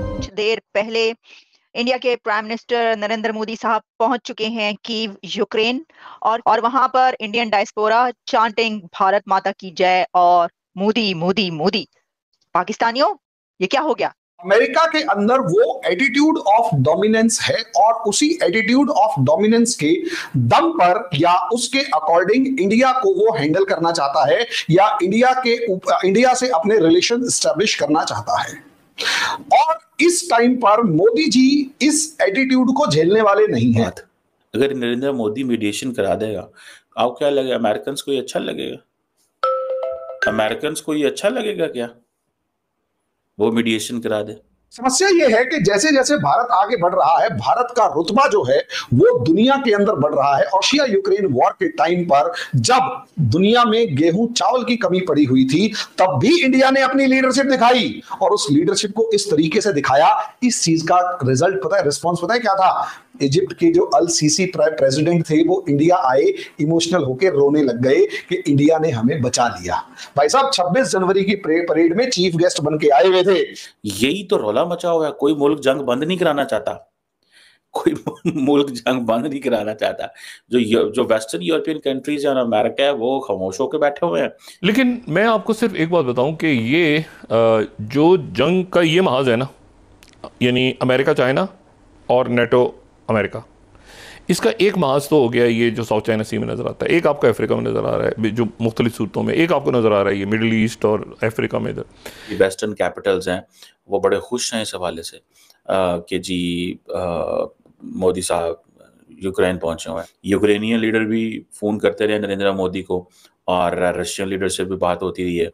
कुछ देर पहले इंडिया के प्राइम मिनिस्टर नरेंद्र मोदी साहब पहुंच चुके हैं कीव यूक्रेन और और वहां पर इंडियन डायस्पोरा चांटिंग भारत माता की जय और मोदी मोदी मोदी पाकिस्तानियों ये क्या हो गया अमेरिका के अंदर वो एटीट्यूड ऑफ डोमिनेंस है और उसी एटीट्यूड ऑफ डोमिनेंस के दम पर या उसके अकॉर्डिंग इंडिया को वो हैंडल करना चाहता है या इंडिया के इंडिया से अपने रिलेशन स्टैब्लिश करना चाहता है और इस टाइम पर मोदी जी इस एटीट्यूड को झेलने वाले नहीं है अगर नरेंद्र मोदी मीडिएशन करा देगा आपको क्या लगे अमेरिकन को ये अच्छा लगेगा अमेरिकन को ये अच्छा लगेगा क्या वो मीडिएशन करा दे समस्या ये है कि जैसे जैसे भारत आगे बढ़ रहा है भारत का रुतबा जो है वो दुनिया के अंदर बढ़ रहा है ऑशिया यूक्रेन वॉर के टाइम पर जब दुनिया में गेहूं चावल की कमी पड़ी हुई थी तब भी इंडिया ने अपनी लीडरशिप दिखाई और उस लीडरशिप को इस तरीके से दिखाया इस चीज का रिजल्ट पता है रिस्पॉन्स पता है क्या था इजिप्ट के जो अल सीसी प्रेसिडेंट थे वो इंडिया आए इमोशनल होके रोने लग गए कि इंडिया ने हमें बचा लिया भाई साहब 26 जनवरी की परेड में चीफ गेस्ट बन के आए हुए थे यही तो रौला मचा हुआ है कोई मुल्क जंग बंद नहीं कराना चाहता कोई मुल्क जंग बंद नहीं कराना चाहता जो जो वेस्टर्न यूरोपियन कंट्रीज और अमेरिका है वो खामोश होकर बैठे हुए हैं लेकिन मैं आपको सिर्फ एक बात बताऊं कि ये जो जंग का ये महाज है ना यानी अमेरिका चाइना और नेटो अमेरिका इसका एक महाज तो हो गया ये जो साउथ चाइना सी में नज़र आता है एक आपको अफ्रीका में नज़र आ रहा है जो मुख्तलिफ सूरतों में एक आपको नज़र आ रहा है ये मिडल ईस्ट और अफ्रीका में इधर वेस्टर्न कैपिटल्स हैं वो बड़े खुश हैं इस हवाले से कि जी मोदी साहब यूक्रेन पहुंचे हुए हैं यूक्रेनियन लीडर भी फ़ोन करते रहे नरेंद्र मोदी को और रशियन लीडर से भी बात होती रही है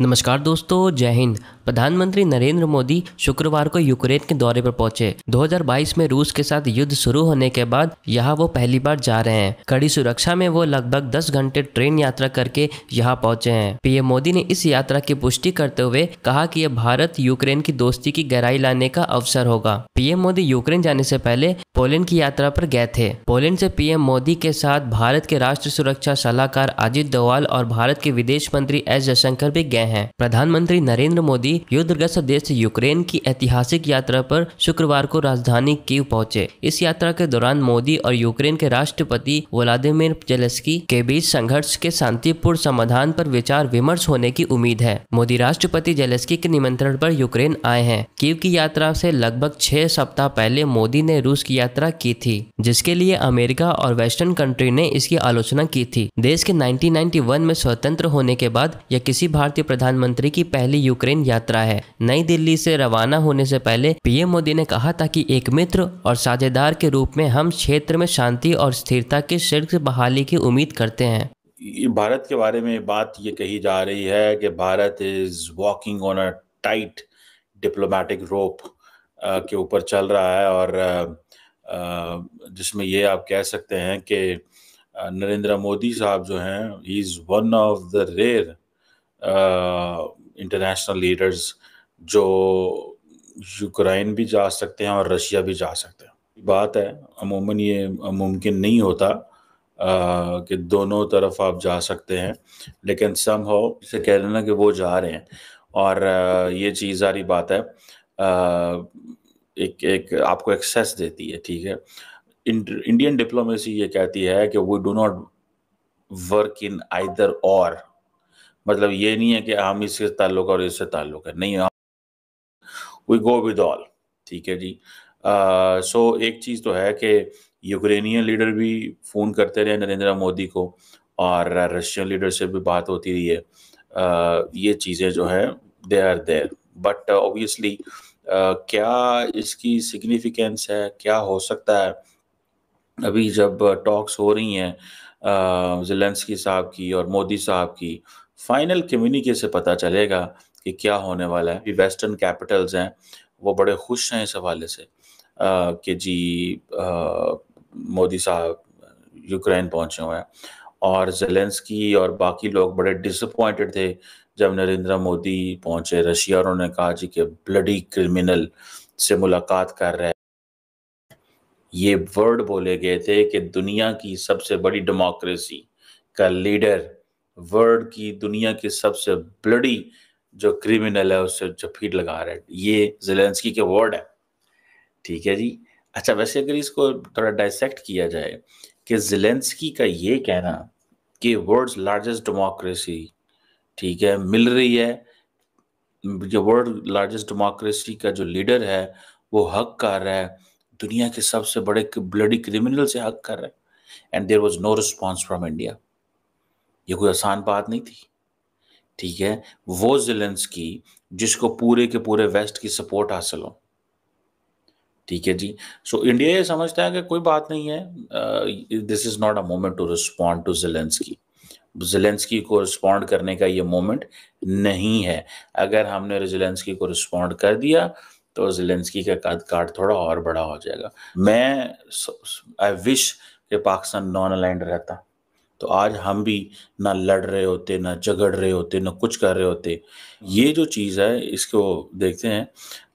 नमस्कार दोस्तों जय हिंद प्रधानमंत्री नरेंद्र मोदी शुक्रवार को यूक्रेन के दौरे पर पहुंचे 2022 में रूस के साथ युद्ध शुरू होने के बाद यहाँ वो पहली बार जा रहे हैं कड़ी सुरक्षा में वो लगभग 10 घंटे ट्रेन यात्रा करके यहाँ पहुंचे हैं पीएम मोदी ने इस यात्रा की पुष्टि करते हुए कहा कि यह भारत यूक्रेन की दोस्ती की गहराई लाने का अवसर होगा पीएम मोदी यूक्रेन जाने से पहले पोलैंड की यात्रा पर गए थे पोलैंड से पीएम मोदी के साथ भारत के राष्ट्र सुरक्षा सलाहकार अजित डोवाल और भारत के विदेश मंत्री एस जयशंकर भी गए हैं प्रधानमंत्री नरेंद्र मोदी युद्धग्रस्त देश यूक्रेन की ऐतिहासिक यात्रा पर शुक्रवार को राजधानी कीव पहुंचे इस यात्रा के दौरान मोदी और यूक्रेन के राष्ट्रपति व्लादिमिर जेलेस्की के बीच संघर्ष के शांतिपूर्ण समाधान पर विचार विमर्श होने की उम्मीद है मोदी राष्ट्रपति जेलेस्की के निमंत्रण पर यूक्रेन आए हैं कीव की यात्रा से लगभग छह सप्ताह पहले मोदी ने रूस की यात्रा की थी जिसके लिए अमेरिका और वेस्टर्न कंट्री ने इसकी आलोचना की थी देश के 1991 में स्वतंत्र होने के बाद यह किसी भारतीय प्रधानमंत्री की पहली यूक्रेन यात्रा है नई दिल्ली से रवाना होने से पहले पीएम मोदी ने कहा था कि एक मित्र और साझेदार के रूप में हम क्षेत्र में शांति और स्थिरता की शीर्ष बहाली की उम्मीद करते हैं भारत के बारे में बात ये कही जा रही है कि Bharat is walking on a tight diplomatic rope के ऊपर चल रहा है और जिसमें ये आप कह सकते हैं कि नरेंद्र मोदी साहब जो हैं he is one of the rare international leaders जो यूक्रेन भी जा सकते हैं और रशिया भी जा सकते हैं बात है अमूमन ये मुमकिन नहीं होता आ, कि दोनों तरफ आप जा सकते हैं लेकिन सम हो इसे कह देना कि वो जा रहे हैं और आ, ये चीज़ सारी बात है आ, एक एक आपको एक्सेस देती है ठीक है इंडियन डिप्लोमेसी ये कहती है कि we do not work in either or मतलब ये नहीं है कि हम इससे ताल्लुक और इससे ताल्लुक है नहीं वी गो विद ऑल ठीक है जी सो uh, so एक चीज़ तो है कि यूक्रेनियन लीडर भी फ़ोन करते रहे नरेंद्र मोदी को और रशियन लीडर से भी बात होती रही है uh, ये चीज़ें जो है they are there but obviously uh, क्या इसकी सिग्निफिकेंस है क्या हो सकता है अभी जब टॉक्स हो रही हैं जिलेंसकी साहब की और मोदी साहब की फाइनल कम्युनिके से पता चलेगा कि क्या होने वाला है वेस्टर्न कैपिटल्स हैं वो बड़े खुश हैं इस हवाले से कि जी मोदी साहब यूक्रेन पहुंचे हुए हैं और जेलेंसकी और बाकी लोग बड़े डिसअपॉइंटेड थे जब नरेंद्र मोदी पहुंचे रशिया और उन्होंने कहा जी कि ब्लडी क्रिमिनल से मुलाकात कर रहे ये वर्ड बोले गए थे कि दुनिया की सबसे बड़ी डेमोक्रेसी का लीडर वर्ल्ड की दुनिया की सबसे ब्लडी जो क्रिमिनल है उससे जफीट लगा रहे ये जेलेंसकी के वर्ड है ठीक है जी अच्छा वैसे अगर इसको थोड़ा डायसेक्ट किया जाए कि जेलेंसकी का ये कहना कि वर्ल्ड लार्जेस्ट डेमोक्रेसी ठीक है मिल रही है जो वर्ल्ड लार्जेस्ट डेमोक्रेसी का जो लीडर है वो हक कर रहा है दुनिया के सबसे बड़े ब्लडी क्रिमिनल से हक कर रहा है and there was no response from India ये कोई आसान बात नहीं थी ठीक है वो जिलेंस की जिसको पूरे के पूरे वेस्ट की सपोर्ट हासिल हो ठीक है जी सो इंडिया ये समझता है कि कोई बात नहीं है this is not a moment to respond to जिलेंस की जेलेंसकी को रिस्पॉन्ड करने का ये मोमेंट नहीं है अगर हमने जेलेंसकी को रिस्पॉन्ड कर दिया तो जेलेंसकी का कद काट थोड़ा और बड़ा हो जाएगा मैं आई विश कि पाकिस्तान नॉन अलाइंड रहता तो आज हम भी ना लड़ रहे होते ना झगड़ रहे होते ना कुछ कर रहे होते ये जो चीज़ है इसको देखते हैं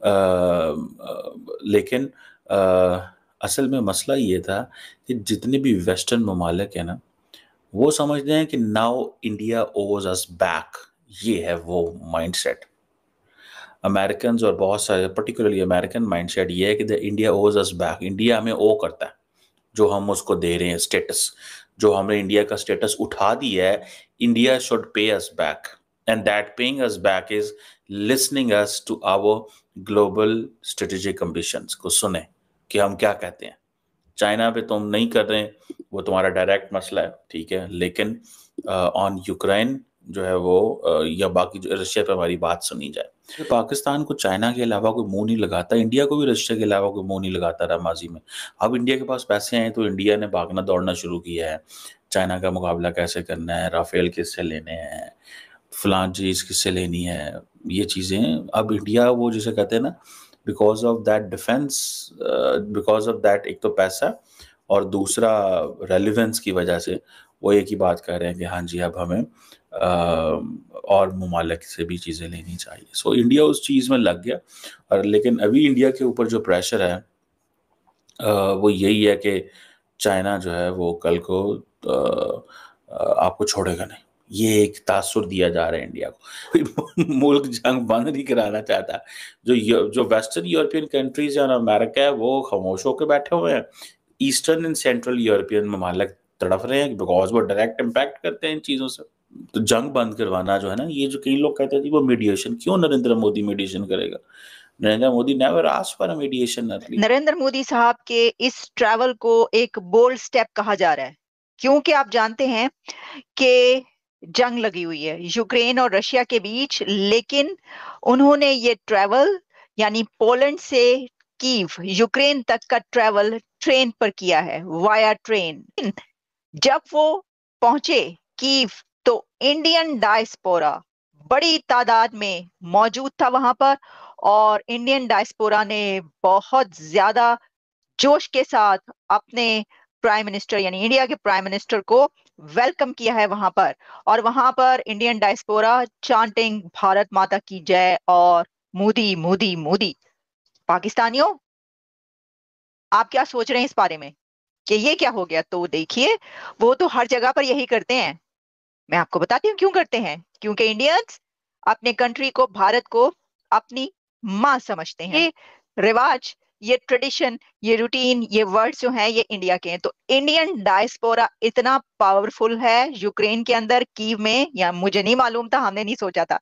आ, आ, लेकिन आ, असल में मसला ये था कि जितने भी वेस्टर्न ममालिक हैं ना वो समझते हैं कि now India owes us back ये है वो माइंडसेट अमेरिकन और बहुत सारे पर्टिकुलरली अमेरिकन माइंडसेट ये है कि the India owes us back India हमें ओ करता है जो हम उसको दे रहे हैं स्टेटस जो हमने इंडिया का स्टेटस उठा दिया है India should pay us back and that paying us back is listening us to our global strategic ambitions को सुने कि हम क्या कहते हैं चाइना पे तुम नहीं कर रहे वो तुम्हारा डायरेक्ट मसला है ठीक है लेकिन ऑन यूक्रेन जो है वो या बाकी जो रशिया पे हमारी बात सुनी जाए पाकिस्तान को चाइना के अलावा कोई मुंह नहीं लगाता इंडिया को भी रशिया के अलावा कोई मुंह नहीं लगाता रहा माजी में अब इंडिया के पास पैसे आए तो इंडिया ने भागना दौड़ना शुरू किया है चाइना का मुकाबला कैसे करना है राफेल किससे लेने हैं फलान चीज़ किससे लेनी है ये चीज़ें अब इंडिया वो जिसे कहते हैं ना because of that defence because of that एक तो पैसा और दूसरा रेलिवेंस की वजह से वो एक ही बात कह रहे हैं कि हाँ जी अब हमें uh, और ममालक से भी चीज़ें लेनी चाहिए सो so, इंडिया उस चीज़ में लग गया और लेकिन अभी इंडिया के ऊपर जो प्रेशर है uh, वो यही है कि चाइना जो है वो कल को uh, uh आपको छोड़ेगा नहीं ये एक तासुर दिया जा रहा है इंडिया को मुल्क जंग बंद नहीं कराना चाहता जो जो वेस्टर्न यूरोपियन कंट्रीज और अमेरिका है वो खामोश होकर बैठे हुए हैं ईस्टर्न एंड सेंट्रल यूरोपियन ममालक तड़फ रहे हैं बिकॉज वो डायरेक्ट इम्पैक्ट करते हैं इन चीज़ों से तो जंग बंद करवाना जो है ना ये जो कई लोग कहते थे वो मीडिएशन क्यों नरेंद्र मोदी मीडिएशन करेगा Narendra Modi never ask for mediation Narendra Modi साहब के इस ट्रैवल को एक बोल्ड स्टेप कहा जा रहा है क्योंकि आप जानते हैं कि जंग लगी हुई है यूक्रेन और रशिया के बीच लेकिन उन्होंने ये ट्रेवल यानी पोलैंड से कीव यूक्रेन तक का ट्रैवल ट्रेन पर किया है वाया ट्रेन जब वो पहुंचे कीव तो इंडियन डायस्पोरा बड़ी तादाद में मौजूद था वहां पर और इंडियन डायस्पोरा ने बहुत ज्यादा जोश के साथ अपने प्राइम मिनिस्टर यानी इंडिया के प्राइम मिनिस्टर को वेलकम किया है वहां पर और वहां पर इंडियन डायस्पोरा चांटिंग भारत माता की जय और मोदी मोदी मोदी पाकिस्तानियों आप क्या सोच रहे हैं इस बारे में कि ये क्या हो गया तो देखिए वो तो हर जगह पर यही करते हैं मैं आपको बताती हूँ क्यों करते हैं क्योंकि इंडियंस अपने कंट्री को भारत को अपनी माँ समझते हैं हम्म। रिवाज ये ट्रेडिशन ये रूटीन ये वर्ड्स जो हैं ये इंडिया के हैं तो इंडियन डायस्पोरा इतना पावरफुल है यूक्रेन के अंदर कीव में या मुझे नहीं मालूम था हमने नहीं सोचा था